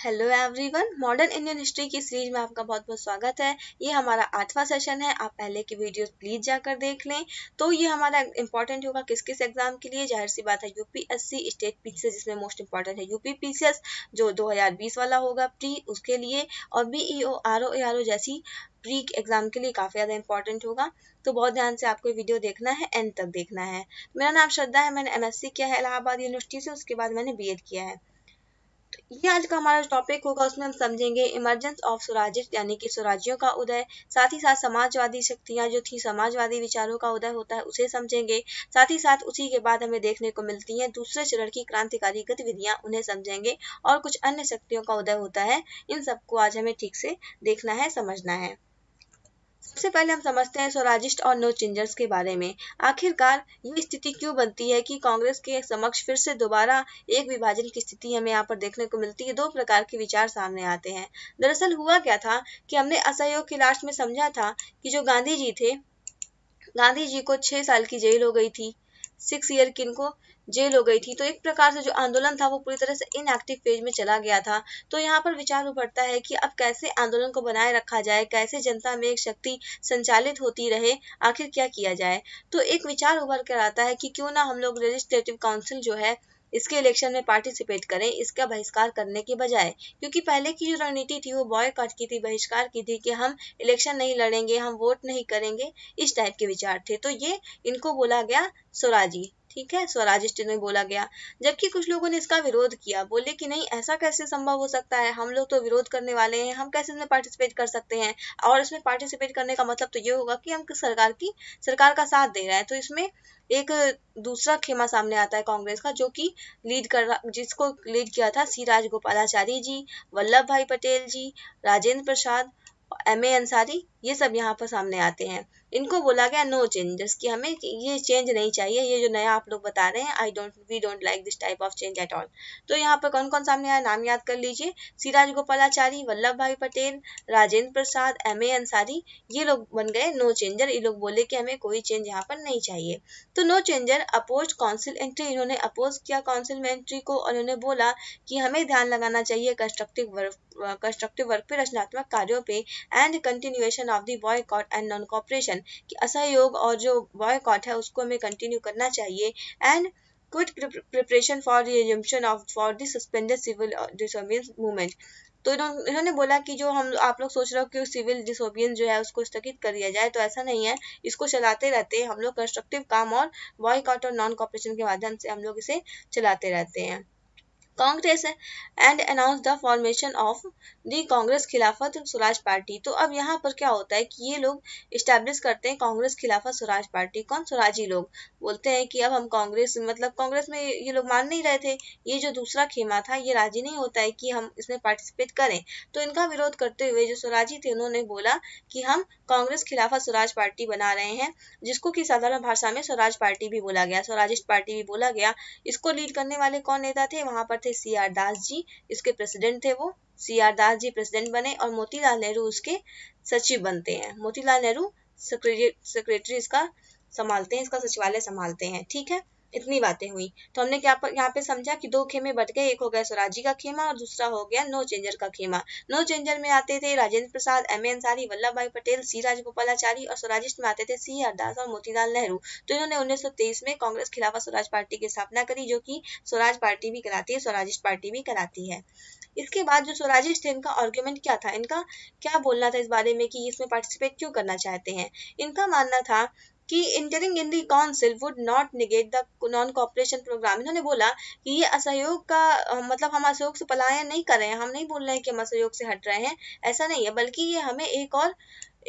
hello everyone modern Indian history की series में आपका बहुत बहुत स्वागत है ये हमारा आठवां सेशन है आप पहले की वीडियोस प्लीज जाकर देख लें तो ये हमारा इंपॉर्टेंट होगा किस किस एग्जाम के लिए जाहिर सी बात है यूपीएससी स्टेट पीसीएस जिसमें मोस्ट इंपॉर्टेंट है यूपी पीसीएस जो 2020 वाला होगा प्री उसके लिए और बीईओ आर ओ जैसी प्री एग्जाम के लिए काफ़ी ज़्यादा इंपॉर्टेंट होगा तो बहुत ध्यान से आपको वीडियो देखना है एंड तक देखना है मेरा नाम श्रद्धा है मैंने एमएससी किया है इलाहाबाद यूनिवर्सिटी से उसके बाद मैंने एड किया है ये आज का हमारा टॉपिक होगा उसमें हम समझेंगे इमरजेंस ऑफ स्वराजिस्ट यानी कि स्वराज्यों का उदय साथ ही साथ समाजवादी शक्तियां जो थी समाजवादी विचारों का उदय होता है उसे समझेंगे साथ ही साथ उसी के बाद हमें देखने को मिलती हैं दूसरे चरण की क्रांतिकारी गतिविधियां उन्हें समझेंगे और कुछ अन्य शक्तियों का उदय होता है इन सबको आज हमें ठीक से देखना है समझना है सबसे पहले हम समझते हैं स्वराजिस्ट और नो चेंजर्स के बारे में आखिरकार ये स्थिति क्यों बनती है कि कांग्रेस के समक्ष फिर से दोबारा एक विभाजन की स्थिति हमें यहाँ पर देखने को मिलती है दो प्रकार के विचार सामने आते हैं दरअसल हुआ क्या था कि हमने असहयोग के लास्ट में समझा था कि जो गांधी जी थे गांधी जी को छह साल की जेल हो गई थी सिक्स ईयर की इनको जेल हो गई थी तो एक प्रकार से जो आंदोलन था वो पूरी तरह से इनएक्टिव फेज में चला गया था तो यहाँ पर विचार उभरता है कि अब कैसे आंदोलन को बनाए रखा जाए कैसे जनता में एक शक्ति संचालित होती रहे आखिर क्या किया जाए तो एक विचार उभर कर आता है कि क्यों ना हम लोग लेजिस्लेटिव काउंसिल जो है इसके इलेक्शन में पार्टिसिपेट करें इसका बहिष्कार करने के बजाय क्योंकि पहले की जो रणनीति थी वो बॉयकॉट की थी बहिष्कार की थी कि हम इलेक्शन नहीं लड़ेंगे हम वोट नहीं करेंगे इस टाइप के विचार थे तो ये इनको बोला गया स्वराजी ठीक है स्वराज स्टेट में बोला गया जबकि कुछ लोगों ने इसका विरोध किया बोले कि नहीं ऐसा कैसे संभव हो सकता है हम लोग तो विरोध करने वाले हैं हम कैसे इसमें पार्टिसिपेट कर सकते हैं और इसमें पार्टिसिपेट करने का मतलब तो ये होगा कि हम सरकार की सरकार का साथ दे रहे हैं तो इसमें एक दूसरा खेमा सामने आता है कांग्रेस का जो कि लीड कर जिसको लीड किया था सी राजगोपालाचारी जी वल्लभ भाई पटेल जी राजेंद्र प्रसाद एम ए अंसारी ये सब यहाँ पर सामने आते हैं इनको बोला गया नो चेंजेस कि हमें ये चेंज नहीं चाहिए ये जो नया आप लोग बता रहे हैं I don't we don't like this type of change at all तो यहाँ पर कौन कौन सामने आया नाम याद कर लीजिए सिराज गोपालाचारी वल्लभ भाई पटेल राजेंद्र प्रसाद एम ए अंसारी ये लोग बन गए नो चेंजर ये लोग बोले कि हमें कोई चेंज यहाँ पर नहीं चाहिए तो no changer oppose council entry इन्होंने अपोज किया काउंसिल में एंट्री को और इन्होंने बोला कि हमें ध्यान लगाना चाहिए कंस्ट्रक्टिव वर्क कंस्ट्रक्टिव वर्क पे रचनात्मक कार्यों पे and continuation of the boycott and non cooperation one कि असहयोग और जो बॉयकॉट है उसको हमें कंटिन्यू करना चाहिए and quiet preparation for resumption of for the suspended civil disobedience movement तो इन्होंने बोला कि जो हम आप लोग सोच रहे हो कि सिविल डिसोबियंस जो है उसको स्थगित कर दिया जाए तो ऐसा नहीं है इसको चलाते रहते हैं हम लोग कंस्ट्रक्टिव काम और बॉयकॉट और नॉन कॉपरेशन के माध्यम से हम लोग इसे चलाते रहते हैं Congress and announce the formation of the Congress Khilafat Swaraj party तो अब यहाँ पर क्या होता है कि ये लोग इस्टेब्लिश करते हैं कांग्रेस खिलाफत स्वराज पार्टी कौन स्वराजी लोग बोलते हैं कि अब हम कांग्रेस मतलब कांग्रेस में ये लोग मान नहीं रहे थे ये जो दूसरा खेमा था ये राजी नहीं होता है कि हम इसमें पार्टिसिपेट करें तो इनका विरोध करते हुए जो स्वराजी थे उन्होंने बोला कि हम कांग्रेस खिलाफत स्वराज पार्टी बना रहे हैं जिसको कि साधारण भाषा में स्वराज पार्टी भी बोला गया स्वराजिस्ट पार्टी भी बोला गया इसको लीड करने वाले कौन नेता थे वहां पर थे थे सी आर दास जी इसके प्रेसिडेंट थे वो सी आर दास जी प्रेसिडेंट बने और मोतीलाल नेहरू उसके सचिव बनते हैं मोतीलाल नेहरू सेक्रेटरी इसका संभालते हैं इसका सचिवालय संभालते हैं ठीक है इतनी बातें हुई तो हमने क्या पर, यहाँ पे समझा कि दो खेमे बट गए एक हो गया स्वराजी का खेमा और दूसरा हो गया नो चेंजर का खेमा नो चेंजर में आते थे राजेंद्र प्रसाद एम ए अंसारी वल्लभ भाई पटेल सी राजगोपालाचारी और स्वराजिस्ट में आते थे सी हरदास और मोतीलाल नेहरू तो इन्होंने उन्नीस में कांग्रेस खिलाफा स्वराज पार्टी की स्थापना करी जो की स्वराज पार्टी भी कराती है स्वराजिस्ट पार्टी भी कराती है इसके बाद जो स्वराजिस्ट थे इनका आर्ग्यूमेंट क्या था इनका क्या बोलना था इस बारे में कि इसमें पार्टिसिपेट क्यों करना चाहते हैं इनका मानना था कि entering in the council would not negate the non cooperation programme इन्होंने बोला कि ये असहयोग का मतलब हम असहयोग से पलायन नहीं कर रहे हैं हम नहीं बोल रहे हैं कि हम असहयोग से हट रहे हैं ऐसा नहीं है बल्कि ये हमें एक और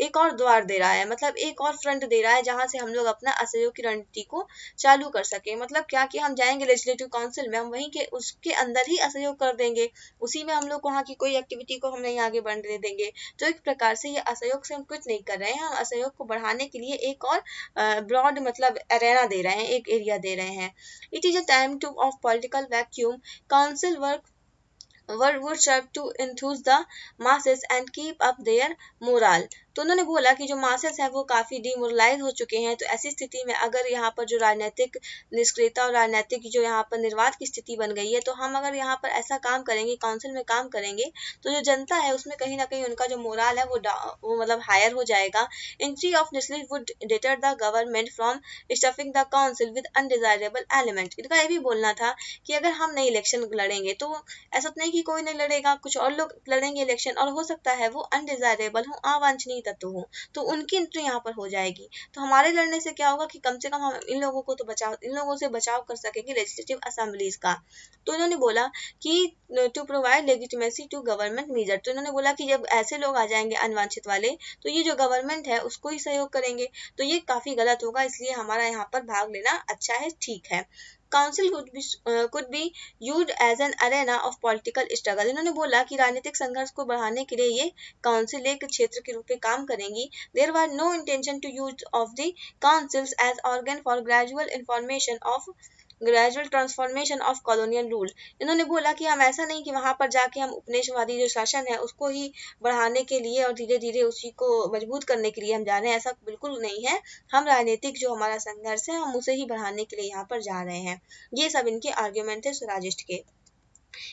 एक और द्वार दे रहा है मतलब एक और फ्रंट दे रहा है जहां से हम लोग अपना असहयोग की रणनीति को चालू कर सके मतलब क्या कि हम जाएंगे लेजिस्लेटिव काउंसिल में हम वहीं के उसके अंदर ही असहयोग कर देंगे उसी में हम लोग वहाँ की कोई एक्टिविटी को हम नहीं आगे बढ़ने देंगे तो एक प्रकार से ये असहयोग से हम कुछ नहीं कर रहे हैं हम असहयोग को बढ़ाने के लिए एक और ब्रॉड मतलब एरेना दे रहे हैं एक एरिया दे रहे हैं it is a time to of political vacuum council work word would serve to enthuse the masses and keep up their morale तो उन्होंने बोला कि जो मार्सेल्स हैं वो काफ़ी डिमोरलाइज हो चुके हैं तो ऐसी स्थिति में अगर यहाँ पर जो राजनीतिक निष्क्रियता और राजनीतिक जो यहाँ पर निर्वाद की स्थिति बन गई है तो हम अगर यहाँ पर ऐसा काम करेंगे काउंसिल में काम करेंगे तो जो जनता है उसमें कहीं ना कहीं उनका जो मोराल है वो वो मतलब हायर हो जाएगा entry of national would deter the government from stuffing the council with undesirable element इनका ये भी बोलना था कि अगर हम नए इलेक्शन लड़ेंगे तो ऐसा तो नहीं कि कोई नहीं लड़ेगा कुछ और लोग लड़ेंगे इलेक्शन और हो सकता है वो अनडिजायरेबल हो अवांछनीय तत्व तो हो तो उनकी एंट्री यहाँ पर हो जाएगी तो हमारे लड़ने से क्या होगा कि कम से कम हम इन लोगों को तो बचाव इन लोगों से बचाव कर सकेंगे लेजिस्लेटिव असेंबलीज का तो इन्होंने बोला कि to provide legitimacy to government measure तो इन्होंने बोला कि जब ऐसे लोग आ जाएंगे अनवांछित वाले तो ये जो गवर्नमेंट है उसको ही सहयोग करेंगे तो ये काफी गलत होगा इसलिए हमारा यहाँ पर भाग लेना अच्छा है ठीक है council could be use as an arena of political struggle इन्होंने बोला कि राजनीतिक संघर्ष को बढ़ाने के लिए ये काउंसिल एक क्षेत्र के रूप में काम करेंगी there was no intention to use of the councils as organ for gradual information of gradual transformation of colonial rule इन्होंने बोला कि हम ऐसा नहीं कि वहां पर जाके हम उपनिवेशवादी जो शासन है उसको ही बढ़ाने के लिए और धीरे धीरे उसी को मजबूत करने के लिए हम जा रहे हैं ऐसा बिल्कुल नहीं है हम राजनीतिक जो हमारा संघर्ष है हम उसे ही बढ़ाने के लिए यहाँ पर जा रहे हैं ये सब इनके आर्ग्यूमेंट थे स्वराजिस्ट के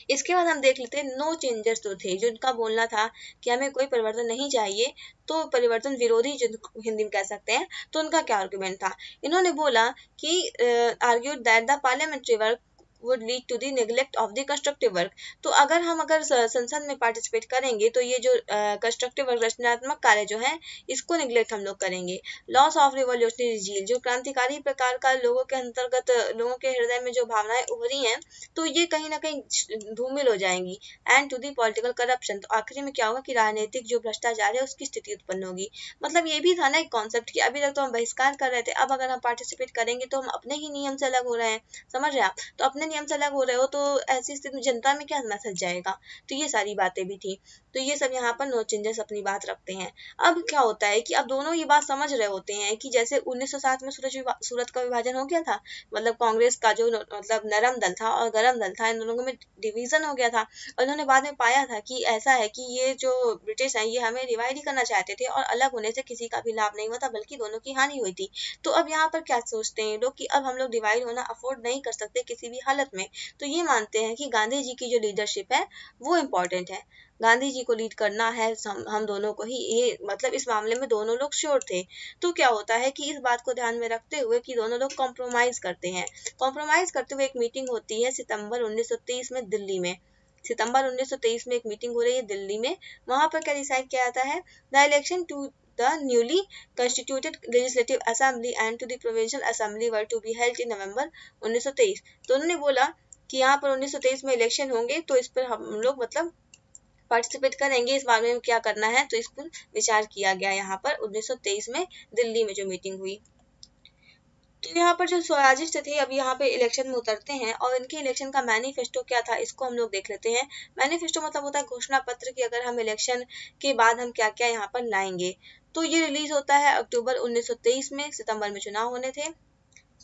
इसके बाद हम देख लेते हैं नो चेंजर्स तो थे जिनका बोलना था कि हमें कोई परिवर्तन नहीं चाहिए तो परिवर्तन विरोधी जिनको हिंदी में कह सकते हैं तो उनका क्या आर्ग्यूमेंट था इन्होंने बोला कि argued that the parliamentary work would lead to the neglect of the constructive work तो अगर हम अगर संसद में पार्टिसिपेट करेंगे तो ये जो कंस्ट्रक्टिव वर्क रचनात्मक कार्य जो है इसको निगलेक्ट हम लोग करेंगे लॉस ऑफ रिवोल्यूशनरी झील जो क्रांतिकारी प्रकार का लोगों के अंतर्गत लोगों के हृदय में जो भावनाएं उभरी हैं तो ये कहीं ना कहीं धूमिल हो जाएंगी end to the political corruption तो आखिरी में क्या होगा कि राजनीतिक जो भ्रष्टाचार है उसकी स्थिति उत्पन्न होगी मतलब ये भी था ना एक कॉन्सेप्ट की अभी तक तो हम बहिष्कार कर रहे थे अब अगर हम पार्टिसिपेट करेंगे तो हम अपने ही नियम से अलग हो रहे हैं समझ रहे आप तो अपने नियम से अलग हो रहे हो तो ऐसी स्थिति में जनता में क्या मैसेज जाएगा तो ये सारी बातें भी थी तो ये सब यहाँ पर नो चेंजेस अपनी बात रखते हैं अब क्या होता है कि अब दोनों ये बात समझ रहे होते हैं कि जैसे 1907 में सूरज सूरत का विभाजन हो गया था मतलब कांग्रेस का जो मतलब नरम दल था और गरम दल था इन दोनों में डिवीजन हो गया था और इन्होंने बाद में पाया था कि ऐसा है कि ये जो ब्रिटिश हैं ये हमें रिवाइड ही करना चाहते थे और अलग होने से किसी का भी लाभ नहीं हुआ था बल्कि दोनों की हानि हुई थी तो अब यहाँ पर क्या सोचते हैं लोग कि अब हम लोग डिवाइड होना अफोर्ड नहीं कर सकते किसी भी हालत हालत में तो ये मानते हैं कि गांधी जी की जो लीडरशिप है वो इम्पोर्टेंट है गांधी जी को लीड करना है हम दोनों को ही ये मतलब इस मामले में दोनों लोग श्योर थे तो क्या होता है कि इस बात को ध्यान में रखते हुए कि दोनों लोग कॉम्प्रोमाइज करते हैं कॉम्प्रोमाइज करते हुए एक मीटिंग होती है सितंबर 1923 में दिल्ली में सितंबर 1923 में एक मीटिंग हो रही है दिल्ली में वहां पर क्या डिसाइड किया जाता है the election to the newly constituted legislative assembly and to the provincial assembly were to be held in November 1923 तो उन्होंने बोला कि यहाँ पर 1923 में इलेक्शन होंगे तो इस पर हम लोग मतलब पार्टिसिपेट करेंगे इस बारे में क्या करना है तो इस पर विचार किया गया यहाँ पर 1923 में दिल्ली में जो मीटिंग हुई तो यहाँ पर जो स्वराजिस्ट थे अब यहाँ पे इलेक्शन में उतरते हैं और इनके इलेक्शन का मैनिफेस्टो क्या था इसको हम लोग देख लेते हैं मैनिफेस्टो मतलब होता है घोषणा पत्र कि अगर हम इलेक्शन के बाद हम क्या क्या यहाँ पर लाएंगे तो ये रिलीज होता है अक्टूबर 1923 में सितंबर में चुनाव होने थे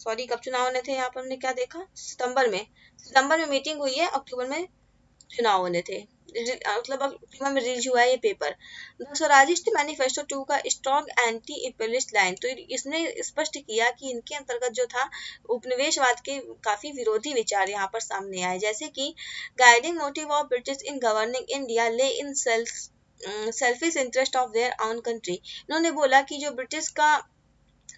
सॉरी कब चुनाव होने थे यहाँ पर हमने क्या देखा सितंबर में सितंबर में मीटिंग हुई है अक्टूबर में चुनाव होने थे Uh, मतलब में रिलीज हुआ है ये paper the Swarajist manifesto to का स्ट्रॉन्ग एंटी इम्पेरियलिस्ट लाइन तो इसने स्पष्ट किया कि इनके अंतर्गत जो था उपनिवेशवाद के काफी विरोधी विचार यहाँ पर सामने आए जैसे कि guiding motive of British in governing India lay in self selfish interest of their own country इन्होंने बोला कि जो ब्रिटिश का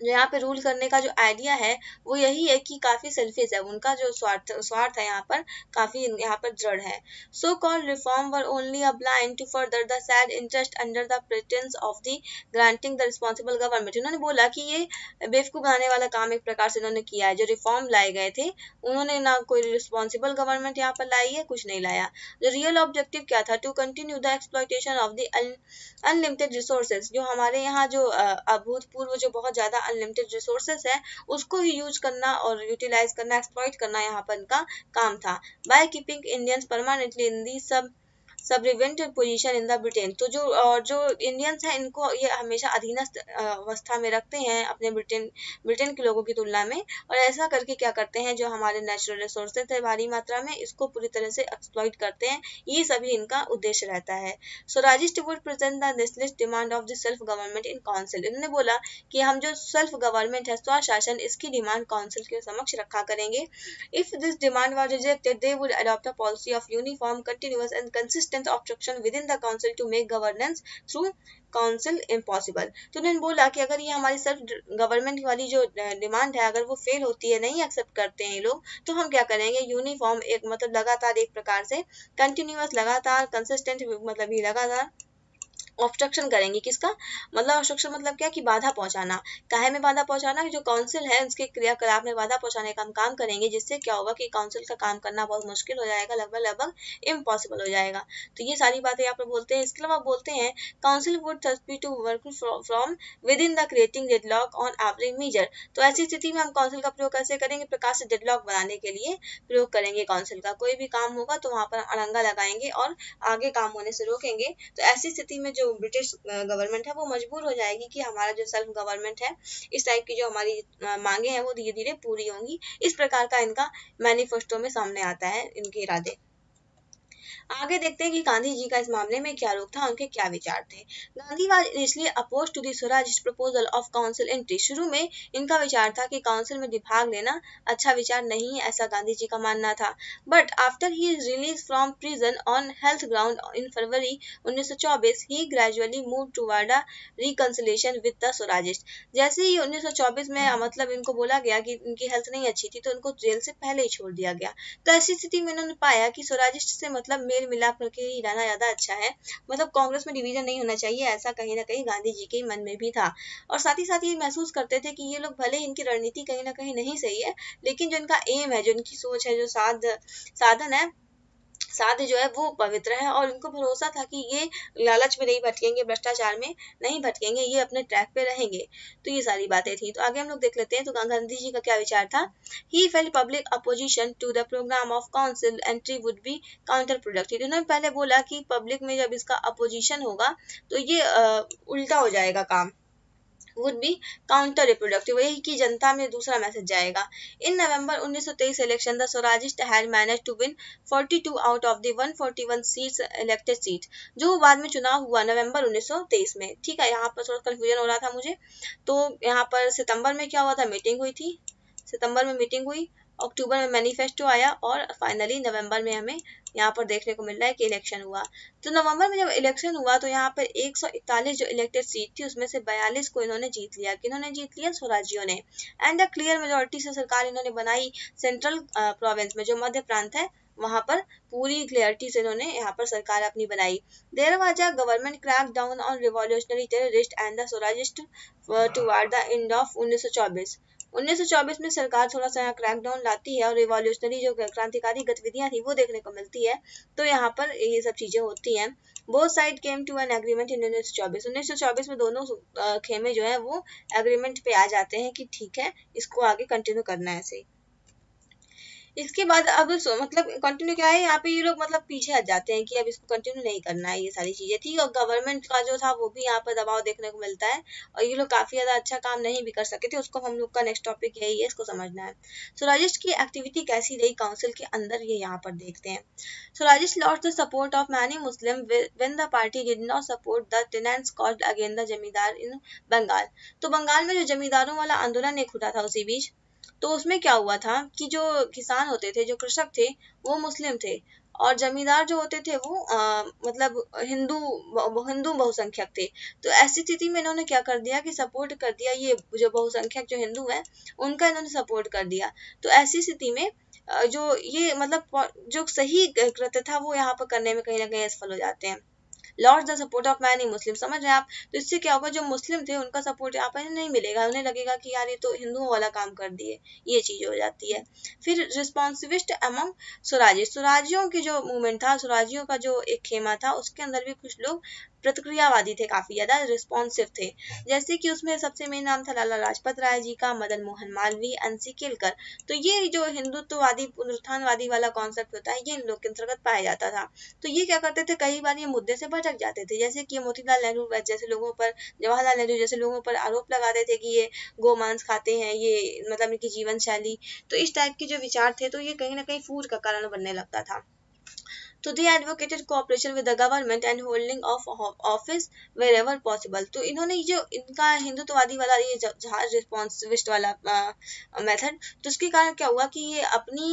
जो यहाँ पे रूल करने का जो आइडिया है वो यही है कि काफी सेल्फिश है उनका जो स्वार्थ स्वार्थ है यहाँ पर काफी यहाँ पर दृढ़ है so call reform were only a blind to further the said interest under the pretence of the granting the responsible government उन्होंने बोला कि ये बेवकू बनाने वाला काम एक प्रकार से इन्होंने किया है जो रिफॉर्म लाए गए थे उन्होंने ना कोई रिस्पॉन्सिबल गवर्नमेंट यहाँ पर लाई है कुछ नहीं लाया जो रियल ऑब्जेक्टिव क्या था to continue the exploitation of the unlimited resources जो हमारे यहाँ जो अभूतपूर्व जो बहुत ज्यादा अनलिमिटेड रिसोर्सेज है उसको ही यूज करना और यूटिलाइज करना एक्सप्लॉइट करना यहाँ पर इनका काम था by keeping Indians permanently in the sub subservient position in the Britain तो जो और जो इंडियंस हैं इनको ये हमेशा अधीनस्थ अवस्था में रखते हैं अपने ब्रिटेन ब्रिटेन के लोगों की तुलना में और ऐसा करके क्या करते हैं जो हमारे नेचुरल रिसोर्सेज है भारी मात्रा में इसको पूरी तरह से एक्सप्लॉइट करते हैं ये सभी इनका उद्देश्य रहता है Swarajist would present this demand of the self government in council इन्होंने बोला कि हम जो सेल्फ गवर्नमेंट है स्वशासन इसकी डिमांड काउंसिल के समक्ष रखा करेंगे if this demand was rejected they would adopt a policy of uniform continuous and consistent existence of within the council to make governance through council impossible तो उन्होंने बोला कि अगर ये हमारी सेल्फ गवर्नमेंट वाली जो डिमांड है अगर वो फेल होती है नहीं एक्सेप्ट करते हैं लोग तो हम क्या करेंगे यूनिफॉर्म एक मतलब लगातार एक प्रकार से कंटिन्यूस लगातार कंसिस्टेंट मतलब ही लगातार ऑब्स्ट्रक्शन करेंगे किसका मतलब ऑब्स्ट्रक्शन मतलब क्या कि बाधा पहुंचाना काहे में बाधा पहुंचाना जो काउंसिल है उसके क्रियाकलाप में बाधा पहुंचाने का हम काम करेंगे जिससे क्या होगा कि काउंसिल का काम करना बहुत मुश्किल हो जाएगा लगभग लगभग इम्पॉसिबल हो जाएगा तो ये सारी बातें यहाँ पर बोलते हैं इसके अलावा बोलते हैं council would be to work from within the creating deadlock on average measure तो ऐसी स्थिति में हम काउंसिल का प्रयोग कैसे करेंगे प्रकाश से डेडलॉक बनाने के लिए प्रयोग करेंगे काउंसिल का कोई भी काम होगा तो वहाँ पर अड़ंगा लगाएंगे और आगे काम होने से रोकेंगे तो ऐसी स्थिति में जो ब्रिटिश गवर्नमेंट है वो मजबूर हो जाएगी कि हमारा जो सेल्फ गवर्नमेंट है इस टाइप की जो हमारी मांगे हैं वो धीरे धीरे पूरी होंगी इस प्रकार का इनका मैनिफेस्टो में सामने आता है इनके इरादे आगे देखते हैं कि गांधी जी का इस मामले में क्या रोक था उनके क्या विचार थे Gandhi was initially oppose to Swaraj proposal of council entry शुरू में इनका विचार था कि काउंसिल में भाग लेना अच्छा विचार नहीं है ऐसा गांधी जी का मानना था but after he release from prison on health ground in February चौबीस he gradually move toward a reconciliation with the Swarajist जैसे ही चौबीस में मतलब इनको बोला गया कि इनकी हेल्थ नहीं अच्छी थी तो इनको जेल से पहले ही छोड़ दिया गया तो ऐसी स्थिति में उन्होंने पाया कि स्वराजिस्ट से मतलब मेल मिलाप करके ही रहना ज़्यादा अच्छा है मतलब कांग्रेस में डिवीजन नहीं होना चाहिए ऐसा कहीं ना कहीं गांधी जी के मन में भी था और साथ ही साथ ये महसूस करते थे कि ये लोग भले इनकी रणनीति कहीं ना कहीं नहीं सही है लेकिन जो इनका एम है जो इनकी सोच है जो साध साधन है साध जो है वो पवित्र है और उनको भरोसा था कि ये लालच में नहीं भटकेंगे भ्रष्टाचार में नहीं भटकेंगे ये अपने ट्रैक पे रहेंगे तो ये सारी बातें थी तो आगे हम लोग देख लेते हैं तो गांधी जी का क्या विचार था he felt public opposition to the programme of council entry would be counter productive इन्होंने पहले बोला कि पब्लिक में जब इसका अपोजिशन होगा तो ये उल्टा हो जाएगा काम वुड बी काउंटर रिप्रोडक्टिव यही कि जनता में दूसरा मैसेज जाएगा in November 1923 election the Swarajist had manage to win 42 out of the 141 seats elected seat जो बाद में चुनाव हुआ नवंबर 1923 में ठीक है यहाँ पर थोड़ा कन्फ्यूजन हो रहा था मुझे तो यहाँ पर सितंबर में क्या हुआ था मीटिंग हुई थी सितंबर में मीटिंग हुई अक्टूबर में मैनिफेस्टो आया और फाइनली नवंबर में हमें यहाँ पर देखने को मिल रहा है कि इलेक्शन हुआ तो नवंबर में जब इलेक्शन हुआ तो यहाँ पर 141 जो इलेक्टेड सीट थी उसमें से 42 को इन्होंने जीत लिया किन्होंने जीत लिया स्वराज्यों ने एंड द क्लियर मेजोरिटी से सरकार इन्होंने बनाई सेंट्रल प्रोविंस में जो मध्य प्रांत है वहां पर पूरी क्लियरिटी से इन्होंने यहाँ पर सरकार अपनी बनाई there was a government crack down on revolutionary terrorist and the Swarajist toward the end of 1924 1924 में सरकार थोड़ा सा यहाँ क्रैकडाउन लाती है और रिवॉल्यूशनरी जो क्रांतिकारी गतिविधियां थी वो देखने को मिलती है तो यहाँ पर ये सब चीजें होती हैं both side came to an agreement in उन्नीस सौ चौबीस उन्नीस सौ चौबीस में दोनों खेमे जो है वो एग्रीमेंट पे आ जाते हैं कि ठीक है इसको आगे कंटिन्यू करना है ऐसे इसके बाद अब मतलब कंटिन्यू क्या है यहाँ पे ये लोग मतलब पीछे हट जाते हैं कि अब इसको कंटिन्यू नहीं करना है ये सारी चीजें थी और गवर्नमेंट का जो था वो भी यहाँ पर दबाव देखने को मिलता है और ये लोग काफी ज्यादा अच्छा काम नहीं भी कर सके थे उसको हम लोग का नेक्स्ट टॉपिक यही है इसको समझना है स्वराजिश की एक्टिविटी कैसी रही काउंसिल के अंदर ये यहाँ पर देखते हैं Swarajist lost the support of many Muslim when the party did not support the कॉल्ड against the zamindar in Bengal तो बंगाल में जो जमींदारों वाला आंदोलन एक उठा था उसी बीच तो उसमें क्या हुआ था कि जो किसान होते थे जो कृषक थे वो मुस्लिम थे और जमींदार जो होते थे वो आ, मतलब हिंदू हिंदू बहुसंख्यक थे तो ऐसी स्थिति में इन्होंने क्या कर दिया कि सपोर्ट कर दिया ये जो बहुसंख्यक जो हिंदू हैं उनका इन्होंने सपोर्ट कर दिया तो ऐसी स्थिति में जो ये मतलब जो सही कृत्य था वो यहाँ पर करने में कहीं ना कहीं असफल हो जाते हैं lost the support of many Muslim समझ रहे हैं आप तो इससे क्या होगा जो मुस्लिम थे उनका सपोर्ट यहाँ पर नहीं मिलेगा उन्हें लगेगा कि यार ये तो हिंदुओं वाला काम कर दिए ये चीज हो जाती है फिर रिस्पॉन्सिविस्ट एमंग स्वराजी स्वराजियों की जो मूवमेंट था स्वराजियों का जो एक खेमा था उसके अंदर भी कुछ लोग प्रतिक्रियावादी थे काफी ज्यादा रिस्पॉन्सिव थे जैसे कि उसमें सबसे मेन नाम था लाला लाजपत राय जी का मदन मोहन मालवी अंसी केलकर तो ये जो हिंदुत्ववादी पुनरुत्थानवादी वाला कॉन्सेप्ट होता है ये इन लोग के अंतर्गत पाया जाता था तो ये क्या करते थे कई बार ये मुद्दे से बच भटक जाते थे जैसे कि मोतीलाल नेहरू जैसे लोगों पर जवाहरलाल नेहरू जैसे लोगों पर आरोप लगाते थे कि ये गोमांस खाते हैं ये मतलब इनकी जीवन शैली तो इस टाइप के जो विचार थे तो ये कहीं ना कहीं फूट का कारण बनने लगता था तो they advocated cooperation with the government and holding of office wherever possible तो इन्होंने जो इनका हिंदुत्ववादी वाला ये जहाज रिस्पॉन्सिविस्ट वाला मेथड तो उसके कारण क्या हुआ कि ये अपनी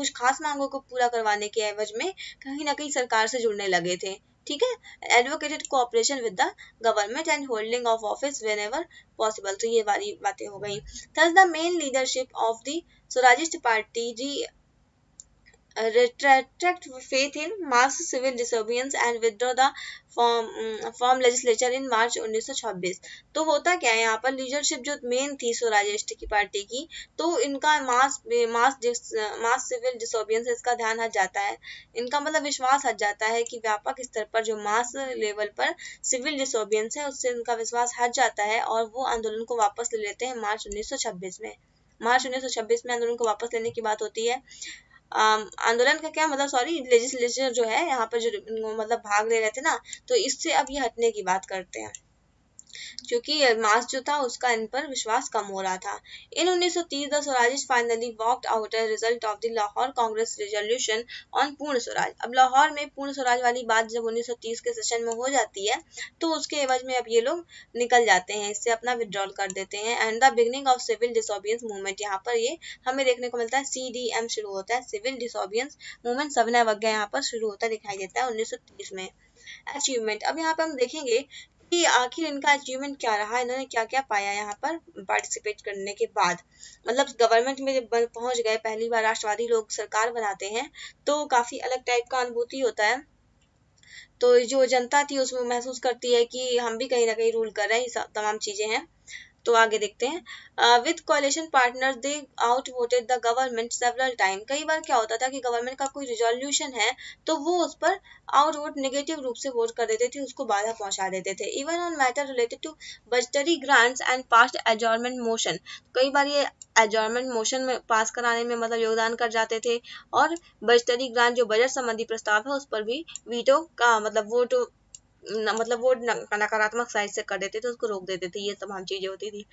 कुछ खास मांगों को पूरा करवाने के एवज में कहीं ना कहीं सरकार से जुड़ने लगे थे ठीक है advocated cooperation with the government and holding of office whenever possible तो ये वाली बातें हो गई thus the main leadership of the Swarajist party जी Uh, retract faith in Marx's civil disobedience and withdraw the form mm, form legislature in March 1926 तो होता क्या है यहाँ पर लीडरशिप जो मेन थी स्वराज्य की पार्टी की तो इनका मास मास मास सिविल डिसोबियंस इसका ध्यान हट जाता है इनका मतलब विश्वास हट जाता है कि व्यापक स्तर पर जो मास लेवल पर सिविल डिसोबियंस है उससे इनका विश्वास हट जाता है और वो आंदोलन को वापस ले लेते हैं मार्च 1926 में मार्च 1926 में आंदोलन को वापस लेने की बात होती है Um, आंदोलन का क्या मतलब सॉरी लेजिस्लेचर जो है यहाँ पर जो मतलब भाग ले रहे थे ना तो इससे अब ये हटने की बात करते हैं क्योंकि मास जो था उसका इन पर विश्वास कम हो रहा था in 1930 the Swaraj finally walked out as result of the Lahore Congress resolution on Purna Swaraj अब लाहौर में पूर्ण स्वराज वाली बात जब 1930 के सेशन में हो जाती है तो उसके एवज में अब ये लोग निकल जाते हैं इससे अपना विड्रॉल कर देते हैं and the beginning of civil disobedience movement यहाँ पर ये हमें देखने को मिलता है सी शुरू होता है सिविल डिसोबियंस मूवमेंट सविनय वज्ञा यहाँ पर शुरू होता दिखाई देता है उन्नीस में अचीवमेंट अब यहाँ पर हम देखेंगे कि आखिर इनका अचीवमेंट क्या रहा इन्होंने क्या क्या पाया यहाँ पर पार्टिसिपेट करने के बाद मतलब गवर्नमेंट में जब पहुंच गए पहली बार राष्ट्रवादी लोग सरकार बनाते हैं तो काफी अलग टाइप का अनुभूति होता है तो जो जनता थी उसमें महसूस करती है कि हम भी कहीं ना कहीं रूल कर रहे हैं तमाम चीजें हैं तो आगे देखते हैं with coalition partner they out voted the government several time कई बार क्या होता था कि गवर्नमेंट का कोई रिजोल्यूशन है तो वो उस पर आउट वोट निगेटिव रूप से वोट कर देते थे उसको बाधा पहुंचा देते थे even on matter related to budgetary grants and passed adjournment motion कई बार ये एजॉर्मेंट मोशन में पास कराने में मतलब योगदान कर जाते थे और बजटरी ग्रांट जो बजट संबंधी प्रस्ताव है उस पर भी वीटो का मतलब वोट न, मतलब वो नकारात्मक साइड से कर देते थे उसको रोक देते थे ये तमाम चीज़ें होती थी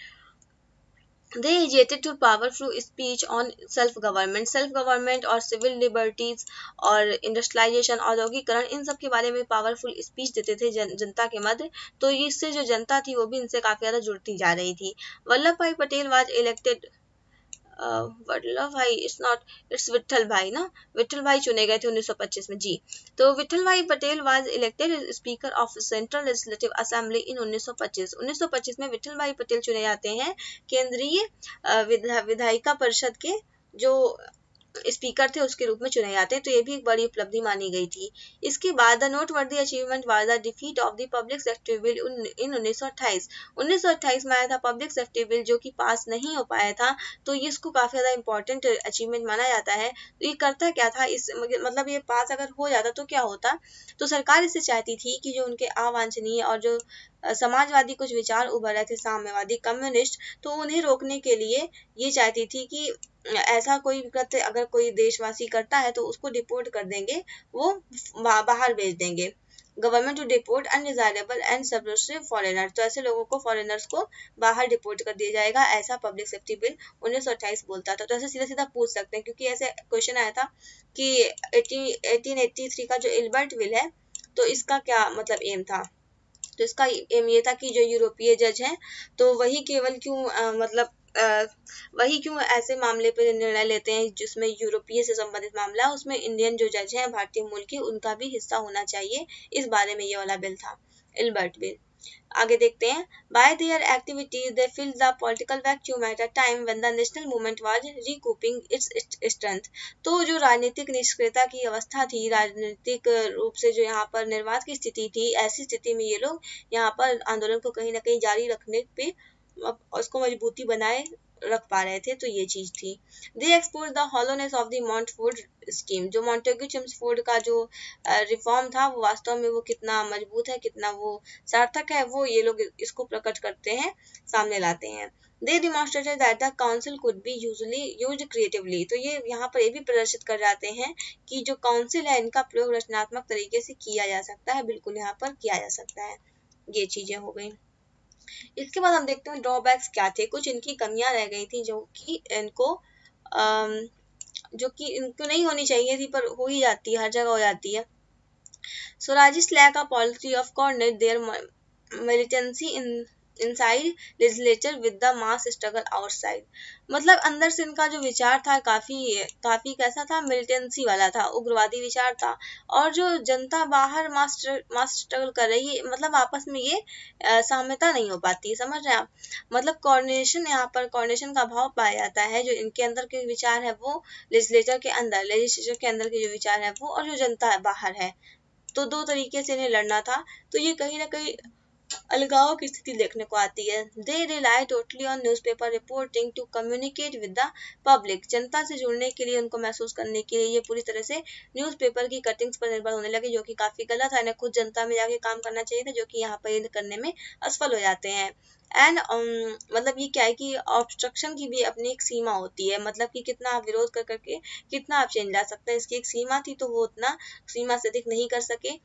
they agitated to power through speech on self government self government और सिविल लिबर्टीज और इंडस्ट्रियलाइजेशन औद्योगिकरण इन सब के बारे में पावरफुल स्पीच देते थे जन, जनता के मध्य तो इससे जो जनता थी वो भी इनसे काफ़ी ज़्यादा जुड़ती जा रही थी वल्लभ भाई पटेल वाज इलेक्टेड वल्लभ भाई इट्स नॉट इट्स विठल भाई ना विठल भाई चुने गए थे 1925 में जी तो Vithal Bhai Patel was elected speaker of central legislative assembly in 1925 1925 में विठल भाई पटेल चुने जाते हैं केंद्रीय विधायिका परिषद के जो स्पीकर थे उसके रूप में चुने जाते हैं तो ये भी एक बड़ी उपलब्धि मानी गई थी इसके बाद the noteworthy achievement was the defeat of the public safety bill in उन्नीस सौ अट्ठाईस उन्नीस सौ अट्ठाईस में आया था पब्लिक सेफ्टी बिल जो कि पास नहीं हो पाया था तो ये इसको काफी ज्यादा इंपॉर्टेंट अचीवमेंट माना जाता है तो ये करता क्या था इस मतलब ये पास अगर हो जाता तो क्या होता तो सरकार इससे चाहती थी कि जो उनके अवांछनीय और जो समाजवादी कुछ विचार उभर रहे थे साम्यवादी कम्युनिस्ट तो उन्हें रोकने के लिए ये चाहती थी कि ऐसा कोई कृत्य अगर कोई देशवासी करता है तो उसको डिपोर्ट कर देंगे वो बाहर भेज देंगे government to deport undesirable and subversive foreigner तो ऐसे लोगों को फॉरेनर्स को बाहर डिपोर्ट कर दिया जाएगा ऐसा पब्लिक सेफ्टी बिल उन्नीस सौ बोलता था तो ऐसे सीधा सीधा पूछ सकते हैं क्योंकि ऐसे क्वेश्चन आया था कि एटीन थ्री का जो इल्बर्ट बिल है तो इसका क्या मतलब एम था तो इसका एम ये था कि जो यूरोपीय जज हैं तो वही केवल क्यों मतलब आ, वही क्यों ऐसे मामले पर निर्णय लेते हैं जिसमें यूरोपीय से संबंधित मामला उसमें इंडियन जो जज हैं भारतीय मूल के उनका भी हिस्सा होना चाहिए इस बारे में ये वाला बिल था एल्बर्ट बिल आगे देखते हैं by their activities they fill the political vacuum at a time when the national movement was recouping its strength तो जो राजनीतिक निष्क्रियता की अवस्था थी राजनीतिक रूप से जो यहाँ पर निर्वाध की स्थिति थी ऐसी स्थिति में ये लोग यहाँ पर आंदोलन को कहीं ना कहीं जारी रखने पे उसको मजबूती बनाए रख पा रहे थे तो ये चीज थी they expose the hollowness of the Montford scheme जो मॉन्टेग्यू चिम्सफोर्ड का जो रिफॉर्म था वो वास्तव में वो कितना मजबूत है कितना वो सार्थक है वो ये लोग इसको प्रकट करते हैं सामने लाते हैं they demonstrated that the council could be usually use creatively तो ये यहाँ पर ये भी प्रदर्शित कर जाते हैं कि जो काउंसिल है इनका प्रयोग रचनात्मक तरीके से किया जा सकता है बिल्कुल यहाँ पर किया जा सकता है ये चीजें हो गई इसके बाद हम देखते हैं ड्रॉबैक्स क्या थे कुछ इनकी कमियां रह गई थी जो कि इनको जो कि इनको नहीं होनी चाहिए थी पर हो ही जाती है हर जगह हो जाती है Swarajist lack a policy of corner their militancy in inside legislature with the mass struggle outside मतलब अंदर से इनका जो विचार था काफी काफी कैसा था मिलिटेंसी वाला था उग्रवादी विचार था और जो जनता बाहर मास स्ट्रगल कर रही है मतलब आपस में ये साम्यता नहीं हो पाती समझ रहे हैं आप मतलब कोऑर्डिनेशन यहाँ पर कोऑर्डिनेशन का भाव पाया जाता है जो इनके अंदर के विचार है वो लेजिस्लेचर के अंदर लेजिस्लेचर के अंदर के जो विचार है वो और जो जनता है बाहर है तो दो तरीके से इन्हें लड़ना था तो ये कहीं ना कहीं अलगाव की स्थिति देखने को आती है they rely totally on newspaper reporting to communicate with the public जनता से जुड़ने के लिए उनको महसूस करने के लिए ये पूरी तरह से न्यूज पेपर की कटिंग्स पर निर्भर होने लगे जो कि काफी गलत है इन्हें खुद जनता में जाके काम करना चाहिए था जो कि यहाँ पर करने में असफल हो जाते हैं एंड um, मतलब ये क्या है कि ऑब्स्ट्रक्शन की भी अपनी एक सीमा होती है मतलब कि कितना आप विरोध कर करके कितना आप चेंज ला सकते हैं इसकी एक सीमा थी तो वो उतना सीमा से अधिक नहीं कर सके